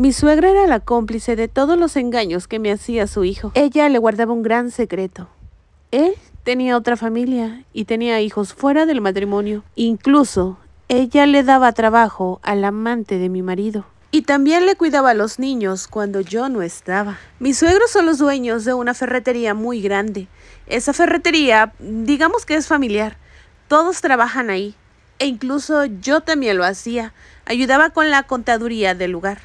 Mi suegra era la cómplice de todos los engaños que me hacía su hijo. Ella le guardaba un gran secreto. Él tenía otra familia y tenía hijos fuera del matrimonio. Incluso ella le daba trabajo al amante de mi marido. Y también le cuidaba a los niños cuando yo no estaba. Mis suegros son los dueños de una ferretería muy grande. Esa ferretería, digamos que es familiar. Todos trabajan ahí. E incluso yo también lo hacía. Ayudaba con la contaduría del lugar.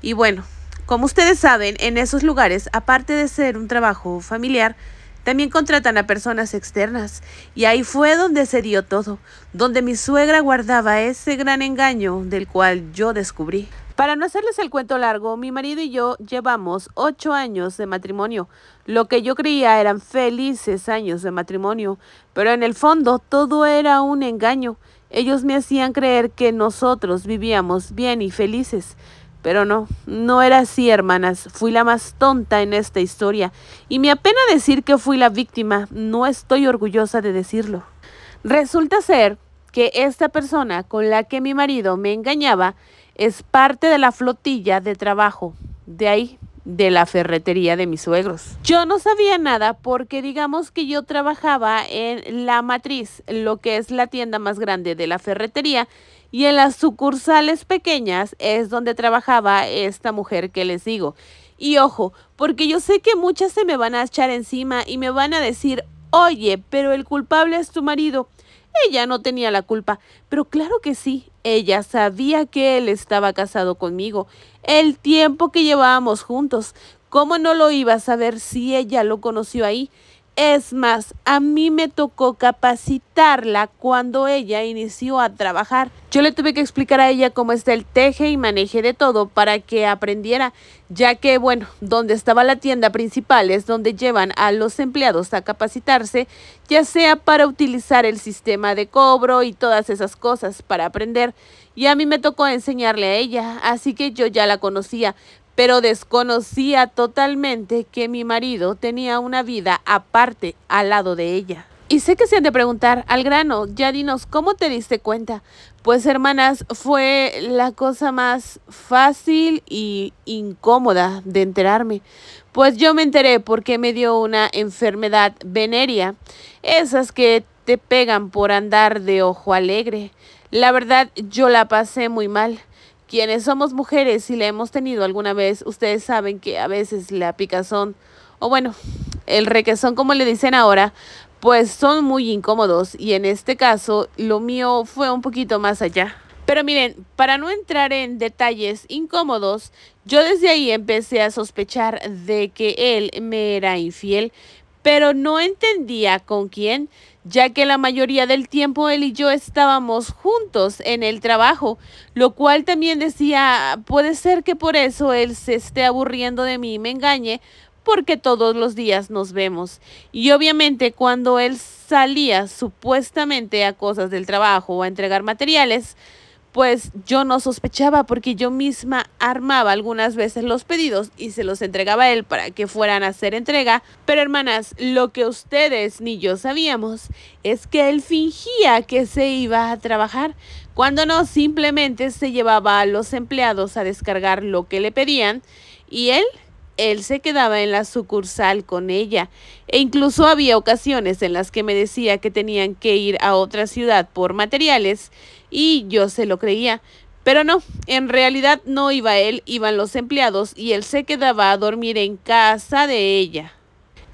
Y bueno, como ustedes saben, en esos lugares, aparte de ser un trabajo familiar, también contratan a personas externas. Y ahí fue donde se dio todo, donde mi suegra guardaba ese gran engaño del cual yo descubrí. Para no hacerles el cuento largo, mi marido y yo llevamos ocho años de matrimonio. Lo que yo creía eran felices años de matrimonio, pero en el fondo todo era un engaño. Ellos me hacían creer que nosotros vivíamos bien y felices, pero no, no era así, hermanas. Fui la más tonta en esta historia. Y me apena decir que fui la víctima. No estoy orgullosa de decirlo. Resulta ser que esta persona con la que mi marido me engañaba es parte de la flotilla de trabajo. De ahí, de la ferretería de mis suegros. Yo no sabía nada porque digamos que yo trabajaba en La Matriz, lo que es la tienda más grande de la ferretería y en las sucursales pequeñas es donde trabajaba esta mujer que les digo. Y ojo, porque yo sé que muchas se me van a echar encima y me van a decir, oye, pero el culpable es tu marido. Ella no tenía la culpa, pero claro que sí, ella sabía que él estaba casado conmigo, el tiempo que llevábamos juntos. ¿Cómo no lo iba a saber si ella lo conoció ahí? Es más, a mí me tocó capacitarla cuando ella inició a trabajar. Yo le tuve que explicar a ella cómo está el teje y maneje de todo para que aprendiera, ya que, bueno, donde estaba la tienda principal es donde llevan a los empleados a capacitarse, ya sea para utilizar el sistema de cobro y todas esas cosas para aprender. Y a mí me tocó enseñarle a ella, así que yo ya la conocía, pero desconocía totalmente que mi marido tenía una vida aparte al lado de ella. Y sé que se han de preguntar, al grano, ya dinos, ¿cómo te diste cuenta? Pues hermanas, fue la cosa más fácil y incómoda de enterarme. Pues yo me enteré porque me dio una enfermedad veneria, esas que te pegan por andar de ojo alegre. La verdad, yo la pasé muy mal. Quienes somos mujeres y la hemos tenido alguna vez, ustedes saben que a veces la picazón, o bueno, el requesón como le dicen ahora, pues son muy incómodos y en este caso lo mío fue un poquito más allá. Pero miren, para no entrar en detalles incómodos, yo desde ahí empecé a sospechar de que él me era infiel, pero no entendía con quién, ya que la mayoría del tiempo él y yo estábamos juntos en el trabajo, lo cual también decía, puede ser que por eso él se esté aburriendo de mí y me engañe, porque todos los días nos vemos. Y obviamente cuando él salía supuestamente a cosas del trabajo o a entregar materiales, pues yo no sospechaba porque yo misma armaba algunas veces los pedidos y se los entregaba a él para que fueran a hacer entrega. Pero hermanas, lo que ustedes ni yo sabíamos es que él fingía que se iba a trabajar, cuando no simplemente se llevaba a los empleados a descargar lo que le pedían y él él se quedaba en la sucursal con ella e incluso había ocasiones en las que me decía que tenían que ir a otra ciudad por materiales y yo se lo creía. Pero no, en realidad no iba él, iban los empleados y él se quedaba a dormir en casa de ella.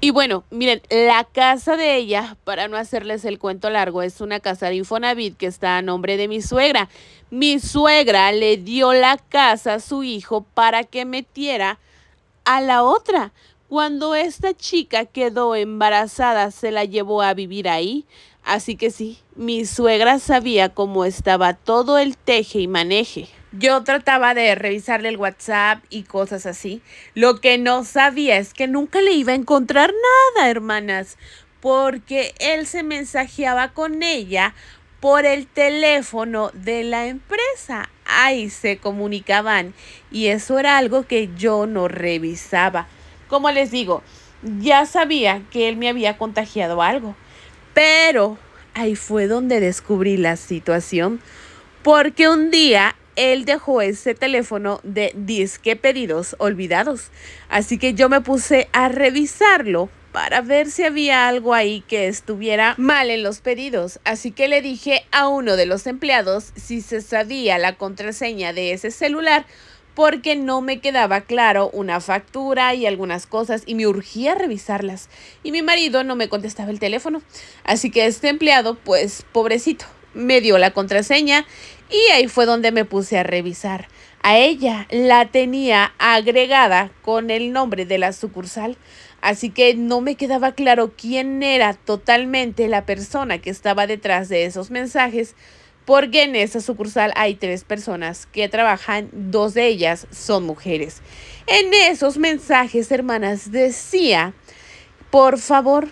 Y bueno, miren, la casa de ella, para no hacerles el cuento largo, es una casa de Infonavit que está a nombre de mi suegra. Mi suegra le dio la casa a su hijo para que metiera a la otra. Cuando esta chica quedó embarazada, se la llevó a vivir ahí. Así que sí, mi suegra sabía cómo estaba todo el teje y maneje. Yo trataba de revisarle el WhatsApp y cosas así. Lo que no sabía es que nunca le iba a encontrar nada, hermanas, porque él se mensajeaba con ella por el teléfono de la empresa ahí se comunicaban y eso era algo que yo no revisaba. Como les digo, ya sabía que él me había contagiado algo, pero ahí fue donde descubrí la situación porque un día él dejó ese teléfono de disque pedidos olvidados. Así que yo me puse a revisarlo para ver si había algo ahí que estuviera mal en los pedidos, así que le dije a uno de los empleados si se sabía la contraseña de ese celular porque no me quedaba claro una factura y algunas cosas y me urgía revisarlas y mi marido no me contestaba el teléfono, así que este empleado pues pobrecito me dio la contraseña y ahí fue donde me puse a revisar. A ella la tenía agregada con el nombre de la sucursal, Así que no me quedaba claro quién era totalmente la persona que estaba detrás de esos mensajes, porque en esa sucursal hay tres personas que trabajan, dos de ellas son mujeres. En esos mensajes, hermanas, decía, por favor,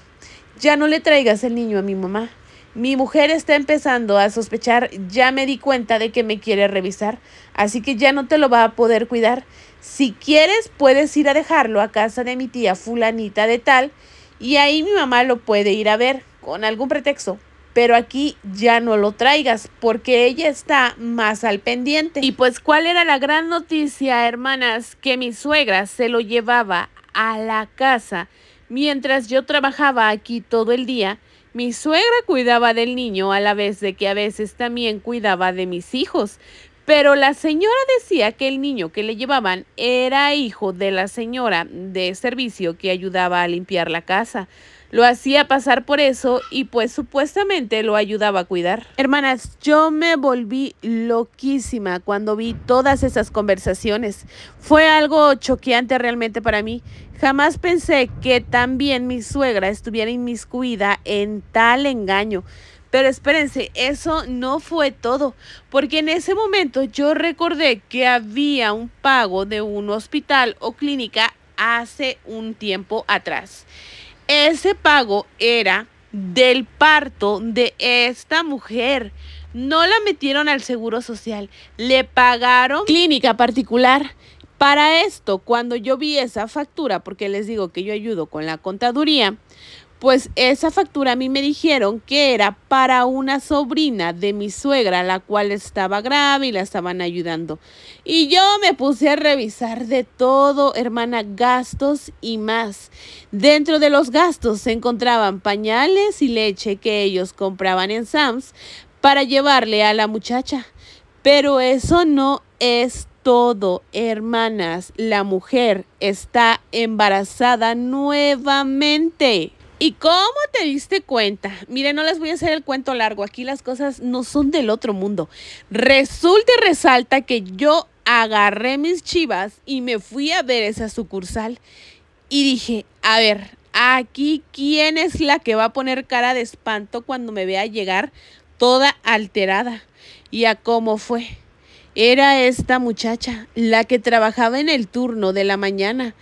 ya no le traigas el niño a mi mamá. Mi mujer está empezando a sospechar, ya me di cuenta de que me quiere revisar, así que ya no te lo va a poder cuidar. Si quieres, puedes ir a dejarlo a casa de mi tía fulanita de tal y ahí mi mamá lo puede ir a ver con algún pretexto. Pero aquí ya no lo traigas porque ella está más al pendiente. Y pues, ¿cuál era la gran noticia, hermanas? Que mi suegra se lo llevaba a la casa. Mientras yo trabajaba aquí todo el día, mi suegra cuidaba del niño a la vez de que a veces también cuidaba de mis hijos. Pero la señora decía que el niño que le llevaban era hijo de la señora de servicio que ayudaba a limpiar la casa. Lo hacía pasar por eso y pues supuestamente lo ayudaba a cuidar. Hermanas, yo me volví loquísima cuando vi todas esas conversaciones. Fue algo choqueante realmente para mí. Jamás pensé que también mi suegra estuviera inmiscuida en tal engaño. Pero espérense, eso no fue todo, porque en ese momento yo recordé que había un pago de un hospital o clínica hace un tiempo atrás. Ese pago era del parto de esta mujer. No la metieron al seguro social, le pagaron clínica particular. Para esto, cuando yo vi esa factura, porque les digo que yo ayudo con la contaduría, pues esa factura a mí me dijeron que era para una sobrina de mi suegra, la cual estaba grave y la estaban ayudando. Y yo me puse a revisar de todo, hermana, gastos y más. Dentro de los gastos se encontraban pañales y leche que ellos compraban en Sam's para llevarle a la muchacha. Pero eso no es todo, hermanas. La mujer está embarazada nuevamente. ¿Y cómo te diste cuenta? Mire, no les voy a hacer el cuento largo. Aquí las cosas no son del otro mundo. Resulta y resalta que yo agarré mis chivas y me fui a ver esa sucursal. Y dije, a ver, aquí quién es la que va a poner cara de espanto cuando me vea llegar toda alterada. Y a cómo fue. Era esta muchacha, la que trabajaba en el turno de la mañana.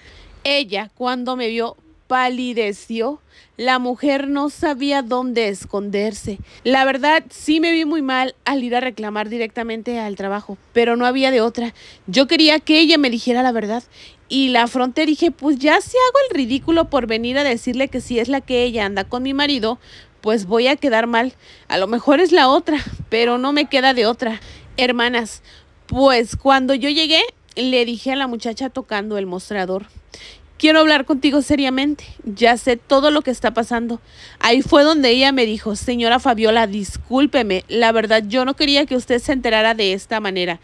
Ella, cuando me vio, palideció. La mujer no sabía dónde esconderse. La verdad, sí me vi muy mal al ir a reclamar directamente al trabajo, pero no había de otra. Yo quería que ella me dijera la verdad. Y la afronté, dije, pues ya si hago el ridículo por venir a decirle que si es la que ella anda con mi marido, pues voy a quedar mal. A lo mejor es la otra, pero no me queda de otra. Hermanas, pues cuando yo llegué, le dije a la muchacha tocando el mostrador quiero hablar contigo seriamente. Ya sé todo lo que está pasando. Ahí fue donde ella me dijo, señora Fabiola, discúlpeme, la verdad yo no quería que usted se enterara de esta manera.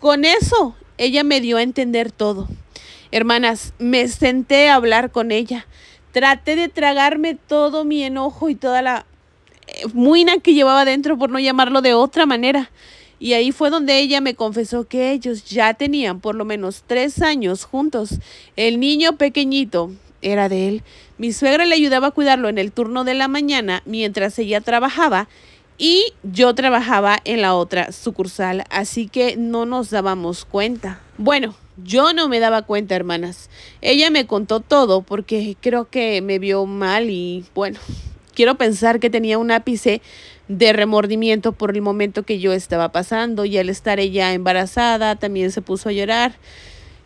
Con eso, ella me dio a entender todo. Hermanas, me senté a hablar con ella. Traté de tragarme todo mi enojo y toda la eh, muina que llevaba dentro, por no llamarlo de otra manera. Y ahí fue donde ella me confesó que ellos ya tenían por lo menos tres años juntos. El niño pequeñito era de él. Mi suegra le ayudaba a cuidarlo en el turno de la mañana mientras ella trabajaba y yo trabajaba en la otra sucursal, así que no nos dábamos cuenta. Bueno, yo no me daba cuenta, hermanas. Ella me contó todo porque creo que me vio mal y bueno, quiero pensar que tenía un ápice de remordimiento por el momento que yo estaba pasando y al estar ella embarazada también se puso a llorar.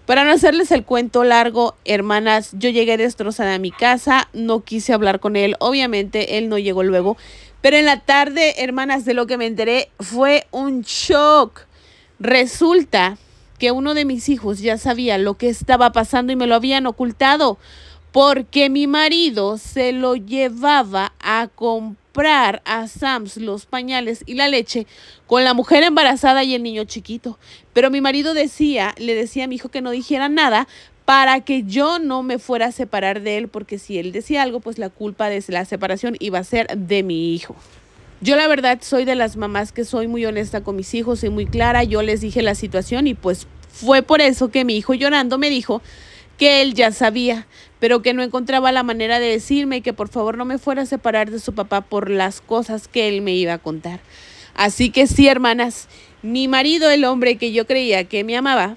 Para no hacerles el cuento largo, hermanas, yo llegué destrozada a mi casa, no quise hablar con él, obviamente él no llegó luego, pero en la tarde, hermanas, de lo que me enteré fue un shock. Resulta que uno de mis hijos ya sabía lo que estaba pasando y me lo habían ocultado porque mi marido se lo llevaba a comprar a Sams los pañales y la leche con la mujer embarazada y el niño chiquito. Pero mi marido decía, le decía a mi hijo que no dijera nada para que yo no me fuera a separar de él, porque si él decía algo, pues la culpa de la separación iba a ser de mi hijo. Yo la verdad soy de las mamás que soy muy honesta con mis hijos, soy muy clara, yo les dije la situación y pues fue por eso que mi hijo llorando me dijo que él ya sabía, pero que no encontraba la manera de decirme que por favor no me fuera a separar de su papá por las cosas que él me iba a contar. Así que sí, hermanas, mi marido, el hombre que yo creía que me amaba,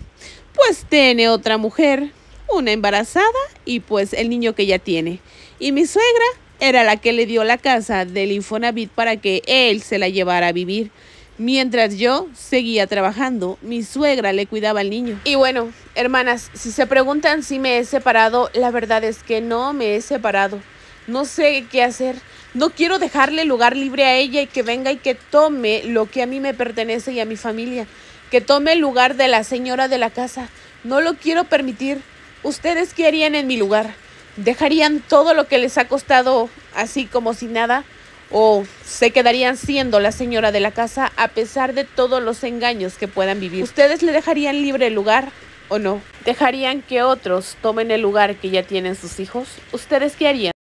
pues tiene otra mujer, una embarazada y pues el niño que ya tiene. Y mi suegra era la que le dio la casa del Infonavit para que él se la llevara a vivir. Mientras yo seguía trabajando, mi suegra le cuidaba al niño. Y bueno, hermanas, si se preguntan si me he separado, la verdad es que no me he separado. No sé qué hacer. No quiero dejarle lugar libre a ella y que venga y que tome lo que a mí me pertenece y a mi familia. Que tome el lugar de la señora de la casa. No lo quiero permitir. ¿Ustedes qué harían en mi lugar? ¿Dejarían todo lo que les ha costado así como si nada? o se quedarían siendo la señora de la casa a pesar de todos los engaños que puedan vivir. ¿Ustedes le dejarían libre el lugar o no? ¿Dejarían que otros tomen el lugar que ya tienen sus hijos? ¿Ustedes qué harían?